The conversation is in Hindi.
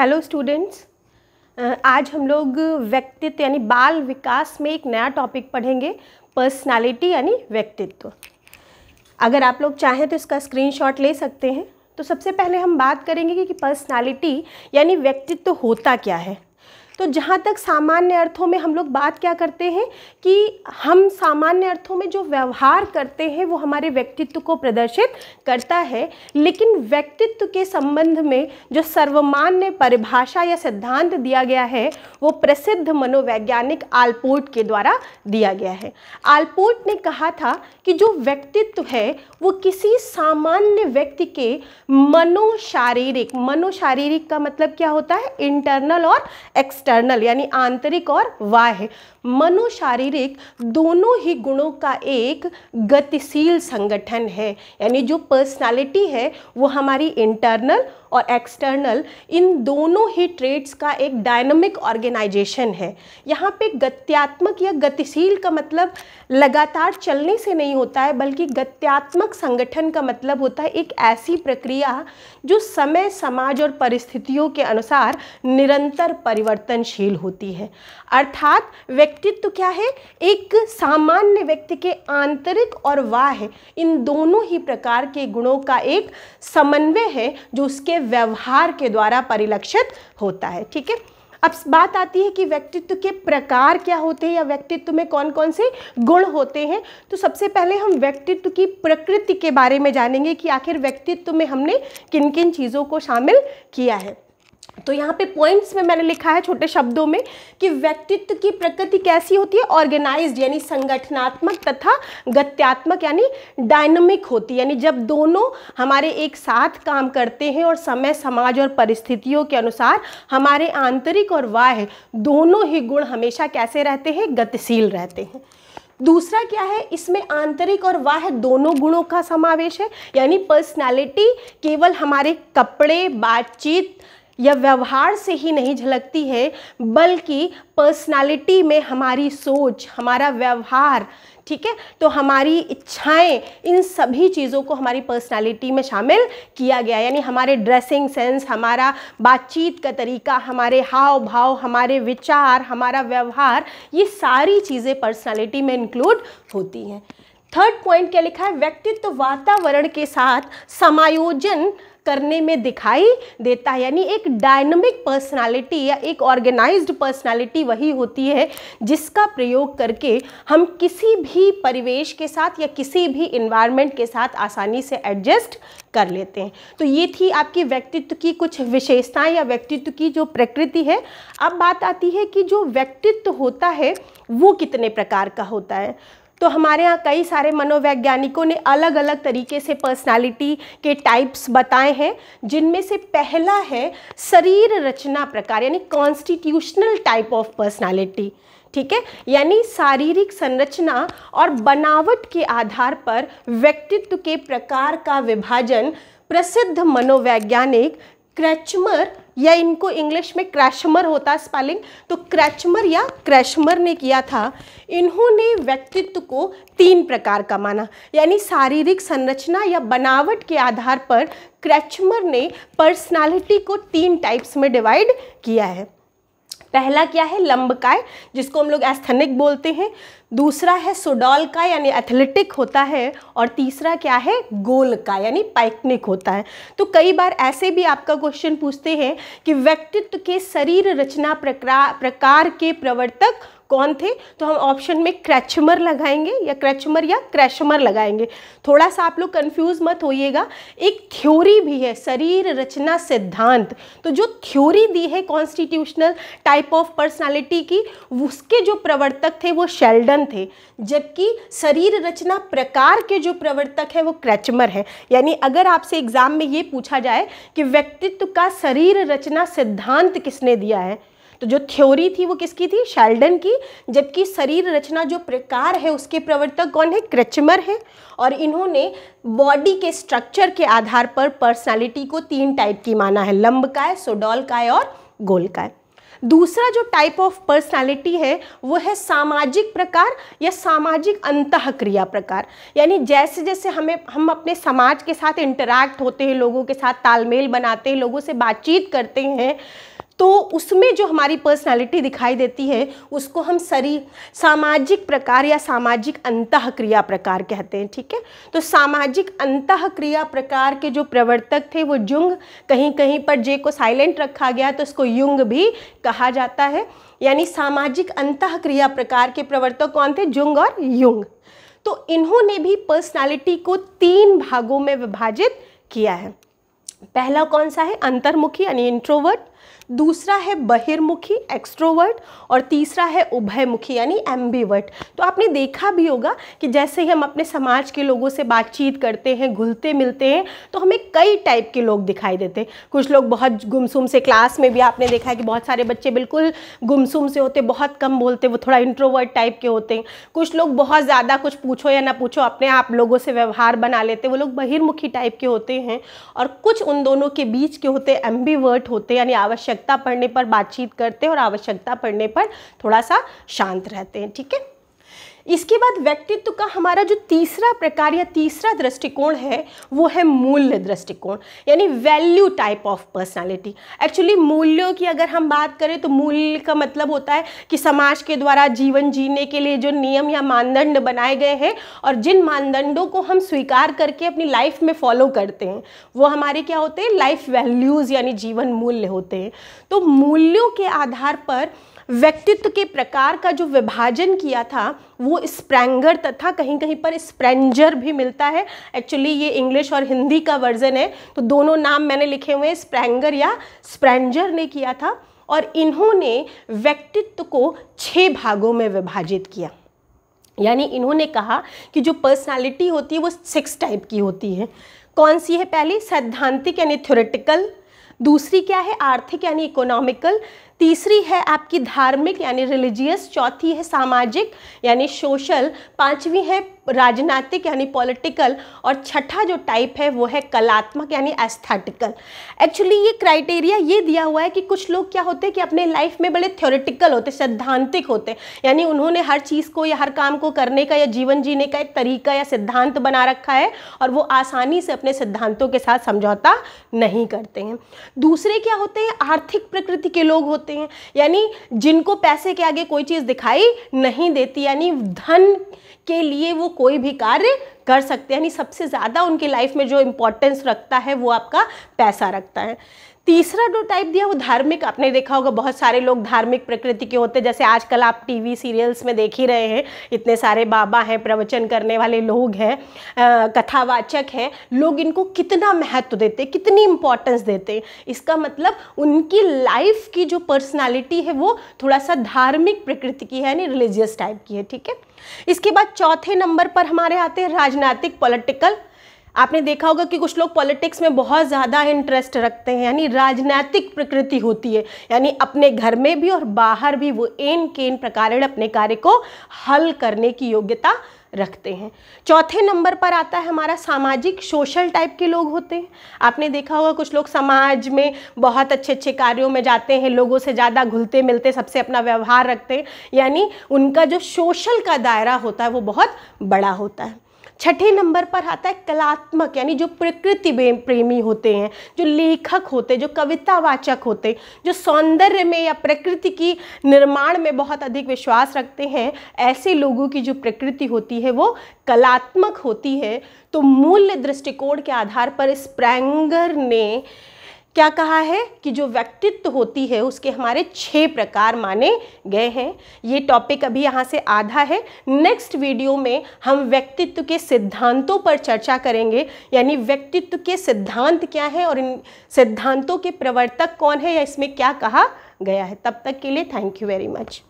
हेलो स्टूडेंट्स uh, आज हम लोग व्यक्तित्व यानी बाल विकास में एक नया टॉपिक पढ़ेंगे पर्सनालिटी यानी व्यक्तित्व अगर आप लोग चाहें तो इसका स्क्रीनशॉट ले सकते हैं तो सबसे पहले हम बात करेंगे कि, कि पर्सनालिटी यानी व्यक्तित्व होता क्या है तो जहाँ तक सामान्य अर्थों में हम लोग बात क्या करते हैं कि हम सामान्य अर्थों में जो व्यवहार करते हैं वो हमारे व्यक्तित्व को प्रदर्शित करता है लेकिन व्यक्तित्व के संबंध में जो सर्वमान्य परिभाषा या सिद्धांत दिया गया है वो प्रसिद्ध मनोवैज्ञानिक आलपोर्ट के द्वारा दिया गया है आलपोर्ट ने कहा था कि जो व्यक्तित्व है वो किसी सामान्य व्यक्ति के मनोशारीरिक मनोशारीरिक का मतलब क्या होता है इंटरनल और एक्सटर्नल एक्सटर्नल यानी आंतरिक और बाह्य मनोशारीरिक दोनों ही गुणों का एक गतिशील संगठन है यानी जो पर्सनालिटी है वो हमारी इंटरनल और एक्सटर्नल इन दोनों ही ट्रेड्स का एक डायनमिक ऑर्गेनाइजेशन है यहाँ पे गत्यात्मक या गतिशील का मतलब लगातार चलने से नहीं होता है बल्कि गत्यात्मक संगठन का मतलब होता है एक ऐसी प्रक्रिया जो समय समाज और परिस्थितियों के अनुसार निरंतर परिवर्तनशील होती है अर्थात व्यक्तित्व क्या है एक सामान्य व्यक्ति के आंतरिक और वाह इन दोनों ही प्रकार के गुणों का एक समन्वय है जो उसके व्यवहार के द्वारा परिलक्षित होता है ठीक है अब बात आती है कि व्यक्तित्व के प्रकार क्या होते हैं या व्यक्तित्व में कौन कौन से गुण होते हैं तो सबसे पहले हम व्यक्तित्व की प्रकृति के बारे में जानेंगे कि आखिर व्यक्तित्व में हमने किन किन चीज़ों को शामिल किया है तो यहाँ पे पॉइंट्स में मैंने लिखा है छोटे शब्दों में कि व्यक्तित्व की प्रकृति कैसी होती है ऑर्गेनाइज्ड यानी संगठनात्मक तथा गत्यात्मक यानी डायनामिक होती है यानी जब दोनों हमारे एक साथ काम करते हैं और समय समाज और परिस्थितियों के अनुसार हमारे आंतरिक और वाह दोनों ही गुण हमेशा कैसे रहते हैं गतिशील रहते हैं दूसरा क्या है इसमें आंतरिक और वाह दोनों गुणों का समावेश है यानी पर्सनालिटी केवल हमारे कपड़े बातचीत या व्यवहार से ही नहीं झलकती है बल्कि पर्सनालिटी में हमारी सोच हमारा व्यवहार ठीक है तो हमारी इच्छाएं इन सभी चीज़ों को हमारी पर्सनालिटी में शामिल किया गया यानी हमारे ड्रेसिंग सेंस हमारा बातचीत का तरीका हमारे हाव भाव हमारे विचार हमारा व्यवहार ये सारी चीज़ें पर्सनालिटी में इंक्लूड होती हैं थर्ड पॉइंट क्या लिखा है व्यक्तित्व वातावरण के साथ समायोजन करने में दिखाई देता है यानी एक डायनमिक पर्सनालिटी या एक ऑर्गेनाइज्ड पर्सनालिटी वही होती है जिसका प्रयोग करके हम किसी भी परिवेश के साथ या किसी भी इन्वायरमेंट के साथ आसानी से एडजस्ट कर लेते हैं तो ये थी आपकी व्यक्तित्व की कुछ विशेषताएं या व्यक्तित्व की जो प्रकृति है अब बात आती है कि जो व्यक्तित्व होता है वो कितने प्रकार का होता है तो हमारे यहाँ कई सारे मनोवैज्ञानिकों ने अलग अलग तरीके से पर्सनालिटी के टाइप्स बताए हैं जिनमें से पहला है शरीर रचना प्रकार यानी कॉन्स्टिट्यूशनल टाइप ऑफ पर्सनालिटी ठीक है यानी शारीरिक संरचना और बनावट के आधार पर व्यक्तित्व के प्रकार का विभाजन प्रसिद्ध मनोवैज्ञानिक क्रैचमर या इनको इंग्लिश में क्रैशमर होता स्पेलिंग तो क्रैचमर या क्रैशमर ने किया था इन्होंने व्यक्तित्व को तीन प्रकार का माना यानी शारीरिक संरचना या बनावट के आधार पर क्रैचमर ने पर्सनालिटी को तीन टाइप्स में डिवाइड किया है पहला क्या है लंबकाय जिसको हम लोग एस्थेनिक बोलते हैं दूसरा है सोडॉल का यानी एथलेटिक होता है और तीसरा क्या है गोल का यानी पाइकनिक होता है तो कई बार ऐसे भी आपका क्वेश्चन पूछते हैं कि व्यक्तित्व के शरीर रचना प्रकार के प्रवर्तक कौन थे तो हम ऑप्शन में क्रैचमर लगाएंगे या क्रैचमर या क्रैशमर लगाएंगे थोड़ा सा आप लोग कंफ्यूज मत होइएगा एक थ्योरी भी है शरीर रचना सिद्धांत तो जो थ्योरी दी है कॉन्स्टिट्यूशनल टाइप ऑफ पर्सनालिटी की उसके जो प्रवर्तक थे वो शेल्डन मेनन थे जबकि शरीर रचना प्रकार के जो प्रवर्तक है वो क्रैचमर है यानी अगर आपसे एग्जाम में ये पूछा जाए कि व्यक्तित्व का शरीर रचना सिद्धांत किसने दिया है तो जो थ्योरी थी वो किसकी थी शेल्डन की जबकि शरीर रचना जो प्रकार है उसके प्रवर्तक कौन है क्रैचमर है और इन्होंने बॉडी के स्ट्रक्चर के आधार पर पर्सनालिटी को तीन टाइप की माना है लंबकाय सोडोलकाय और गोलकाय दूसरा जो टाइप ऑफ पर्सनालिटी है वो है सामाजिक प्रकार या सामाजिक अंत क्रिया प्रकार यानी जैसे जैसे हमें हम अपने समाज के साथ इंटरेक्ट होते हैं लोगों के साथ तालमेल बनाते हैं लोगों से बातचीत करते हैं तो उसमें जो हमारी पर्सनालिटी दिखाई देती है उसको हम सरी सामाजिक प्रकार या सामाजिक अंत क्रिया प्रकार कहते हैं ठीक है तो सामाजिक अंत क्रिया प्रकार के जो प्रवर्तक थे वो जुंग कहीं कहीं पर जे को साइलेंट रखा गया तो उसको युंग भी कहा जाता है यानी सामाजिक अंत क्रिया प्रकार के प्रवर्तक कौन थे जुंग और युंग तो इन्होंने भी पर्सनालिटी को तीन भागों में विभाजित किया है पहला कौन सा है अंतर्मुखी यानी इंट्रोवर्ट दूसरा है बहिर्मुखी एक्स्ट्रोवर्ट और तीसरा है उभयमुखी यानी एम्बीवर्ट तो आपने देखा भी होगा कि जैसे ही हम अपने समाज के लोगों से बातचीत करते हैं घुलते मिलते हैं तो हमें कई टाइप के लोग दिखाई देते हैं कुछ लोग बहुत गुमसुम से क्लास में भी आपने देखा है कि बहुत सारे बच्चे बिल्कुल गुमसुम से होते बहुत कम बोलते वो थोड़ा इंट्रोवर्ट टाइप के होते हैं कुछ लोग बहुत ज़्यादा कुछ पूछो या ना पूछो अपने आप लोगों से व्यवहार बना लेते वो लोग बहिर्मुखी टाइप के होते हैं और कुछ उन दोनों के बीच के होते एम्बीवर्ट होते यानी आवश्यक आवश्यकता पड़ने पर बातचीत करते हैं और आवश्यकता पड़ने पर थोड़ा सा शांत रहते हैं ठीक है इसके बाद व्यक्तित्व का हमारा जो तीसरा प्रकार या तीसरा दृष्टिकोण है वो है मूल्य दृष्टिकोण यानी value type of personality actually मूल्यों की अगर हम बात करें तो मूल्य का मतलब होता है कि समाज के द्वारा जीवन जीने के लिए जो नियम या मानदंड बनाए गए हैं और जिन मानदंडों को हम स्वीकार करके अपनी लाइफ में फॉलो करते हैं वो हमारे क्या होते हैं लाइफ वैल्यूज़ यानी जीवन मूल्य होते हैं तो मूल्यों के आधार पर व्यक्तित्व के प्रकार का जो विभाजन किया था वो वो स्प्रेंगर तथा कहीं कहीं पर स्प्रेंजर भी मिलता है एक्चुअली ये इंग्लिश और हिंदी का वर्जन है तो दोनों नाम मैंने लिखे हुए हैं या स्प्रेंजर ने किया था और इन्होंने व्यक्तित्व को छः भागों में विभाजित किया यानी इन्होंने कहा कि जो पर्सनालिटी होती है वो सिक्स टाइप की होती है कौन सी है पहली सैद्धांतिक यानी थ्योरेटिकल दूसरी क्या है आर्थिक यानी इकोनॉमिकल तीसरी है आपकी धार्मिक यानी रिलीजियस चौथी है सामाजिक यानी सोशल पांचवी है राजनीतिक यानी पॉलिटिकल और छठा जो टाइप है वो है कलात्मक यानी एस्थेटिकल एक्चुअली ये क्राइटेरिया ये दिया हुआ है कि कुछ लोग क्या होते हैं कि अपने लाइफ में बड़े थ्योरेटिकल होते सैद्धांतिक होते यानी उन्होंने हर चीज़ को या हर काम को करने का या जीवन जीने का एक तरीका या सिद्धांत बना रखा है और वो आसानी से अपने सिद्धांतों के साथ समझौता नहीं करते हैं दूसरे क्या होते हैं आर्थिक प्रकृति के लोग होते हैं यानी जिनको पैसे के आगे कोई चीज़ दिखाई नहीं देती यानी धन के लिए वो कोई भी कार्य कर सकते हैं यानी सबसे ज़्यादा उनकी लाइफ में जो इम्पोर्टेंस रखता है वो आपका पैसा रखता है तीसरा जो टाइप दिया वो धार्मिक आपने देखा होगा बहुत सारे लोग धार्मिक प्रकृति के होते हैं जैसे आजकल आप टीवी सीरियल्स में देख ही रहे हैं इतने सारे बाबा हैं प्रवचन करने वाले लोग हैं कथावाचक हैं लोग इनको कितना महत्व देते कितनी इम्पोर्टेंस देते इसका मतलब उनकी लाइफ की जो पर्सनैलिटी है वो थोड़ा सा धार्मिक प्रकृति की है यानी रिलीजियस टाइप की है ठीक है इसके बाद चौथे नंबर पर हमारे आते हैं राजनैतिक पॉलिटिकल आपने देखा होगा कि कुछ लोग पॉलिटिक्स में बहुत ज़्यादा इंटरेस्ट रखते हैं यानी राजनैतिक प्रकृति होती है यानी अपने घर में भी और बाहर भी वो एन केन प्रकार अपने कार्य को हल करने की योग्यता रखते हैं चौथे नंबर पर आता है हमारा सामाजिक सोशल टाइप के लोग होते हैं आपने देखा होगा कुछ लोग समाज में बहुत अच्छे अच्छे कार्यों में जाते हैं लोगों से ज़्यादा घुलते मिलते सबसे अपना व्यवहार रखते हैं यानी उनका जो सोशल का दायरा होता है वो बहुत बड़ा होता है छठे नंबर पर आता है कलात्मक यानी जो प्रकृति प्रेमी होते हैं जो लेखक होते हैं जो कवितावाचक होते जो सौंदर्य में या प्रकृति की निर्माण में बहुत अधिक विश्वास रखते हैं ऐसे लोगों की जो प्रकृति होती है वो कलात्मक होती है तो मूल्य दृष्टिकोण के आधार पर स्प्रैंगर ने क्या कहा है कि जो व्यक्तित्व होती है उसके हमारे छः प्रकार माने गए हैं ये टॉपिक अभी यहाँ से आधा है नेक्स्ट वीडियो में हम व्यक्तित्व के सिद्धांतों पर चर्चा करेंगे यानी व्यक्तित्व के सिद्धांत क्या हैं और इन सिद्धांतों के प्रवर्तक कौन है या इसमें क्या कहा गया है तब तक के लिए थैंक यू वेरी मच